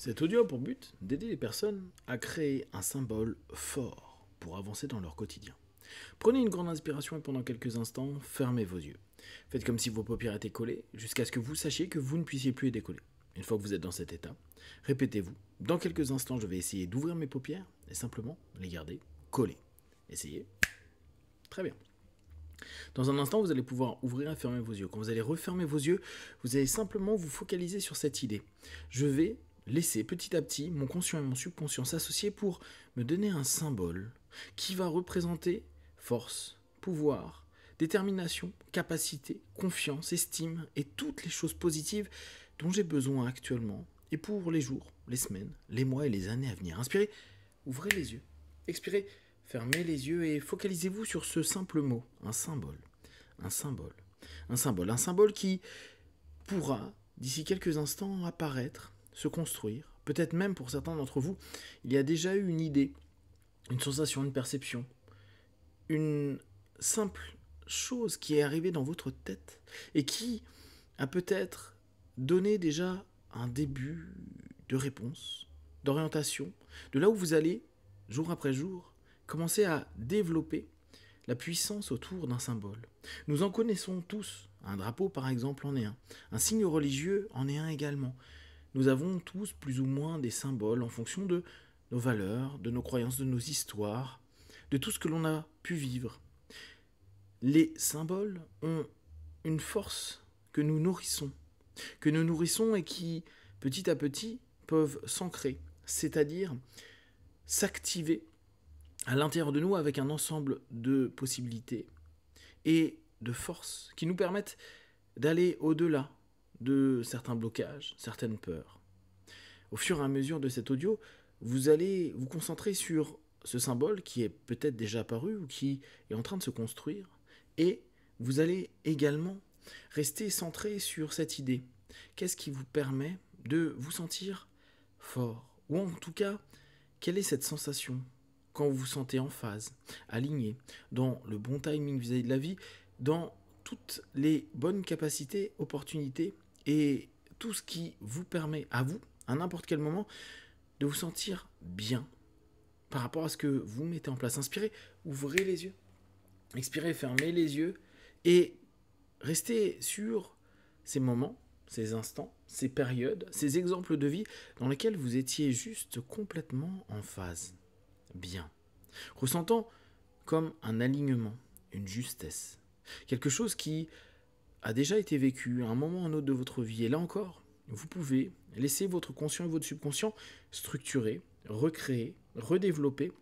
Cet audio a pour but d'aider les personnes à créer un symbole fort pour avancer dans leur quotidien. Prenez une grande inspiration et pendant quelques instants, fermez vos yeux. Faites comme si vos paupières étaient collées jusqu'à ce que vous sachiez que vous ne puissiez plus les décoller. Une fois que vous êtes dans cet état, répétez-vous. Dans quelques instants, je vais essayer d'ouvrir mes paupières et simplement les garder collées. Essayez. Très bien. Dans un instant, vous allez pouvoir ouvrir et fermer vos yeux. Quand vous allez refermer vos yeux, vous allez simplement vous focaliser sur cette idée. Je vais laisser petit à petit mon conscient et mon subconscient s'associer pour me donner un symbole qui va représenter force, pouvoir, détermination, capacité, confiance, estime et toutes les choses positives dont j'ai besoin actuellement et pour les jours, les semaines, les mois et les années à venir. Inspirez, ouvrez les yeux. Expirez, fermez les yeux et focalisez-vous sur ce simple mot, un symbole. Un symbole. Un symbole. Un symbole qui pourra, d'ici quelques instants, apparaître se construire. Peut-être même pour certains d'entre vous, il y a déjà eu une idée, une sensation, une perception, une simple chose qui est arrivée dans votre tête et qui a peut-être donné déjà un début de réponse, d'orientation, de là où vous allez, jour après jour, commencer à développer la puissance autour d'un symbole. Nous en connaissons tous. Un drapeau, par exemple, en est un. Un signe religieux en est un également nous avons tous plus ou moins des symboles en fonction de nos valeurs, de nos croyances, de nos histoires, de tout ce que l'on a pu vivre. Les symboles ont une force que nous nourrissons, que nous nourrissons et qui, petit à petit, peuvent s'ancrer, c'est-à-dire s'activer à l'intérieur de nous avec un ensemble de possibilités et de forces qui nous permettent d'aller au-delà de certains blocages, certaines peurs. Au fur et à mesure de cet audio, vous allez vous concentrer sur ce symbole qui est peut-être déjà apparu ou qui est en train de se construire, et vous allez également rester centré sur cette idée. Qu'est-ce qui vous permet de vous sentir fort Ou en tout cas, quelle est cette sensation quand vous vous sentez en phase, aligné, dans le bon timing vis-à-vis de la vie, dans toutes les bonnes capacités, opportunités et tout ce qui vous permet à vous, à n'importe quel moment, de vous sentir bien par rapport à ce que vous mettez en place. Inspirez, ouvrez les yeux. Expirez, fermez les yeux et restez sur ces moments, ces instants, ces périodes, ces exemples de vie dans lesquels vous étiez juste complètement en phase, bien, ressentant comme un alignement, une justesse, quelque chose qui a déjà été vécu à un moment ou un autre de votre vie. Et là encore, vous pouvez laisser votre conscient et votre subconscient structurer, recréer, redévelopper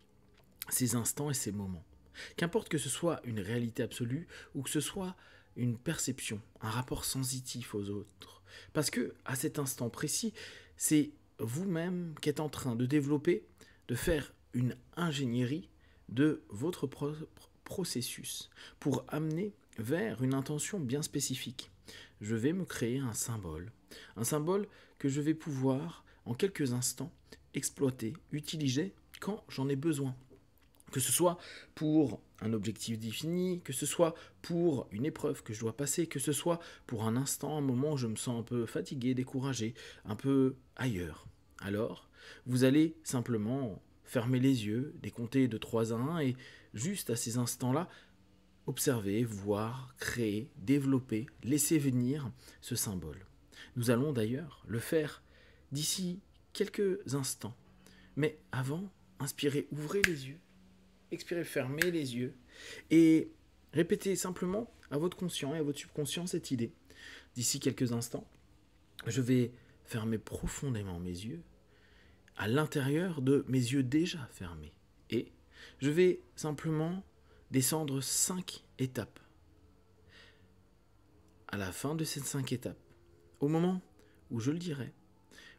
ces instants et ces moments. Qu'importe que ce soit une réalité absolue ou que ce soit une perception, un rapport sensitif aux autres. Parce que, à cet instant précis, c'est vous-même qui êtes en train de développer, de faire une ingénierie de votre propre processus pour amener vers une intention bien spécifique. Je vais me créer un symbole, un symbole que je vais pouvoir, en quelques instants, exploiter, utiliser quand j'en ai besoin. Que ce soit pour un objectif défini, que ce soit pour une épreuve que je dois passer, que ce soit pour un instant, un moment où je me sens un peu fatigué, découragé, un peu ailleurs. Alors, vous allez simplement fermer les yeux, décompter de 3 à 1 et juste à ces instants-là, observer, voir, créer, développer, laisser venir ce symbole. Nous allons d'ailleurs le faire d'ici quelques instants. Mais avant, inspirez, ouvrez les yeux, expirez, fermez les yeux et répétez simplement à votre conscient et à votre subconscient cette idée. D'ici quelques instants, je vais fermer profondément mes yeux à l'intérieur de mes yeux déjà fermés et je vais simplement descendre cinq étapes. À la fin de ces cinq étapes, au moment où je le dirai,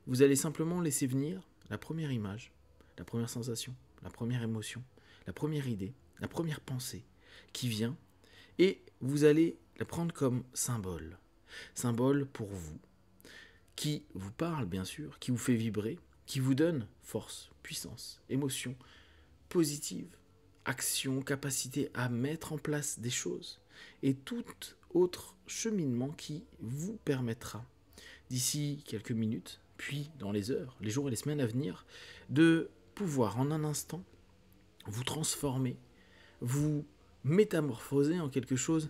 vous allez simplement laisser venir la première image, la première sensation, la première émotion, la première idée, la première pensée qui vient, et vous allez la prendre comme symbole. Symbole pour vous, qui vous parle bien sûr, qui vous fait vibrer, qui vous donne force, puissance, émotion positive, action, capacité à mettre en place des choses et tout autre cheminement qui vous permettra d'ici quelques minutes, puis dans les heures, les jours et les semaines à venir, de pouvoir en un instant vous transformer, vous métamorphoser en quelque chose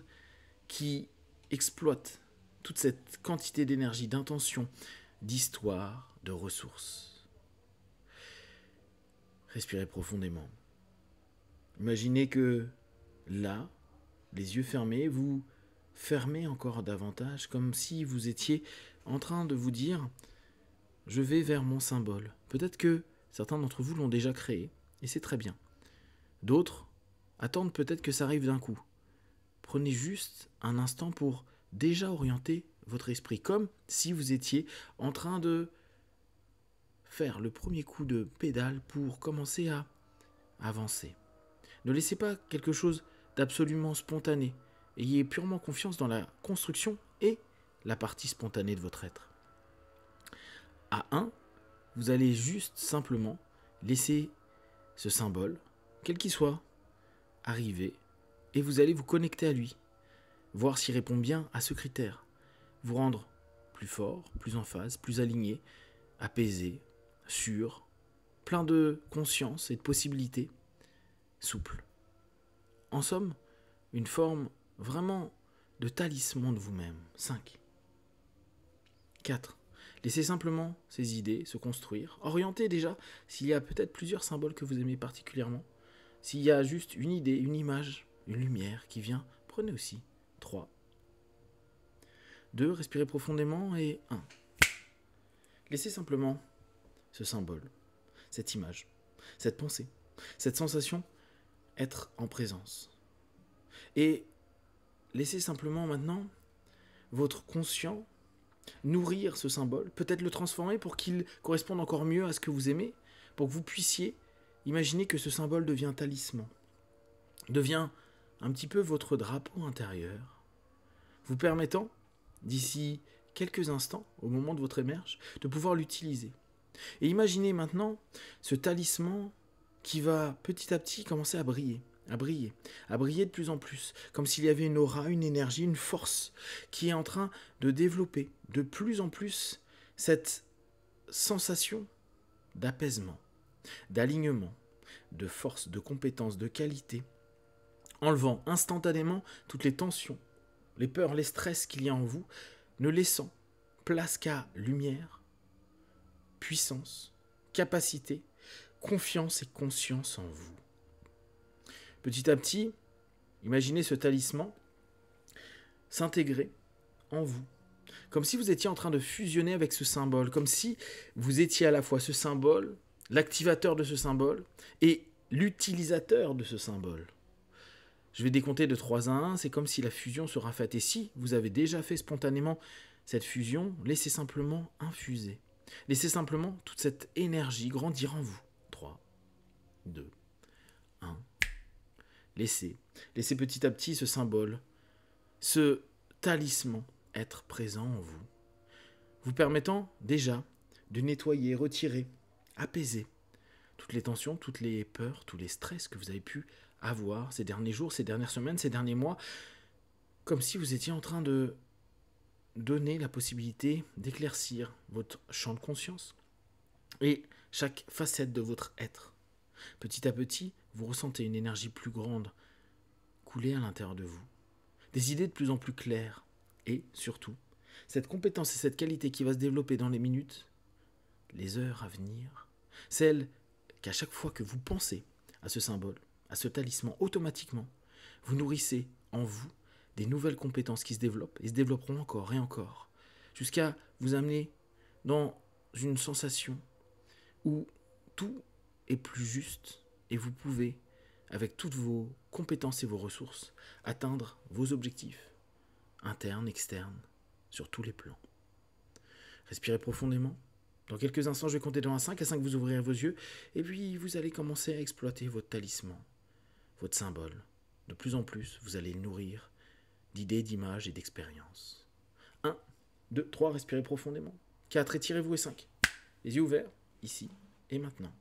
qui exploite toute cette quantité d'énergie, d'intention, d'histoire, de ressources. Respirez profondément. Imaginez que là, les yeux fermés, vous fermez encore davantage, comme si vous étiez en train de vous dire Je vais vers mon symbole. Peut-être que certains d'entre vous l'ont déjà créé, et c'est très bien. D'autres attendent peut-être que ça arrive d'un coup. Prenez juste un instant pour déjà orienter votre esprit, comme si vous étiez en train de faire le premier coup de pédale pour commencer à avancer. Ne laissez pas quelque chose d'absolument spontané. Ayez purement confiance dans la construction et la partie spontanée de votre être. À 1, vous allez juste simplement laisser ce symbole, quel qu'il soit, arriver et vous allez vous connecter à lui, voir s'il répond bien à ce critère, vous rendre plus fort, plus en phase, plus aligné, apaisé, sûr, plein de conscience et de possibilités souple. En somme, une forme vraiment de talisman de vous-même. 5. 4. Laissez simplement ces idées se construire. Orientez déjà s'il y a peut-être plusieurs symboles que vous aimez particulièrement. S'il y a juste une idée, une image, une lumière qui vient, prenez aussi. 3. 2. Respirez profondément. Et 1. Laissez simplement ce symbole, cette image, cette pensée, cette sensation être en présence. Et laissez simplement maintenant votre conscient nourrir ce symbole, peut-être le transformer pour qu'il corresponde encore mieux à ce que vous aimez, pour que vous puissiez imaginer que ce symbole devient talisman, devient un petit peu votre drapeau intérieur, vous permettant, d'ici quelques instants, au moment de votre émerge, de pouvoir l'utiliser. Et imaginez maintenant ce talisman qui va petit à petit commencer à briller, à briller, à briller de plus en plus, comme s'il y avait une aura, une énergie, une force qui est en train de développer de plus en plus cette sensation d'apaisement, d'alignement, de force, de compétence, de qualité, enlevant instantanément toutes les tensions, les peurs, les stress qu'il y a en vous, ne laissant place qu'à lumière, puissance, capacité confiance et conscience en vous. Petit à petit, imaginez ce talisman s'intégrer en vous, comme si vous étiez en train de fusionner avec ce symbole, comme si vous étiez à la fois ce symbole, l'activateur de ce symbole, et l'utilisateur de ce symbole. Je vais décompter de 3 à 1, c'est comme si la fusion sera faite. Et si vous avez déjà fait spontanément cette fusion, laissez simplement infuser. Laissez simplement toute cette énergie grandir en vous. 2, 1. Laissez, laissez petit à petit ce symbole, ce talisman être présent en vous, vous permettant déjà de nettoyer, retirer, apaiser toutes les tensions, toutes les peurs, tous les stress que vous avez pu avoir ces derniers jours, ces dernières semaines, ces derniers mois, comme si vous étiez en train de donner la possibilité d'éclaircir votre champ de conscience et chaque facette de votre être. Petit à petit, vous ressentez une énergie plus grande couler à l'intérieur de vous, des idées de plus en plus claires, et surtout, cette compétence et cette qualité qui va se développer dans les minutes, les heures à venir, celle qu'à chaque fois que vous pensez à ce symbole, à ce talisman, automatiquement, vous nourrissez en vous des nouvelles compétences qui se développent et se développeront encore et encore, jusqu'à vous amener dans une sensation où tout et plus juste, et vous pouvez, avec toutes vos compétences et vos ressources, atteindre vos objectifs, internes, externes, sur tous les plans. Respirez profondément. Dans quelques instants, je vais compter dans un 5 à 5, vous ouvrirez vos yeux, et puis vous allez commencer à exploiter votre talisman, votre symbole. De plus en plus, vous allez le nourrir d'idées, d'images et d'expériences. 1, 2, 3, respirez profondément. 4, étirez-vous et 5. Les yeux ouverts, ici et maintenant.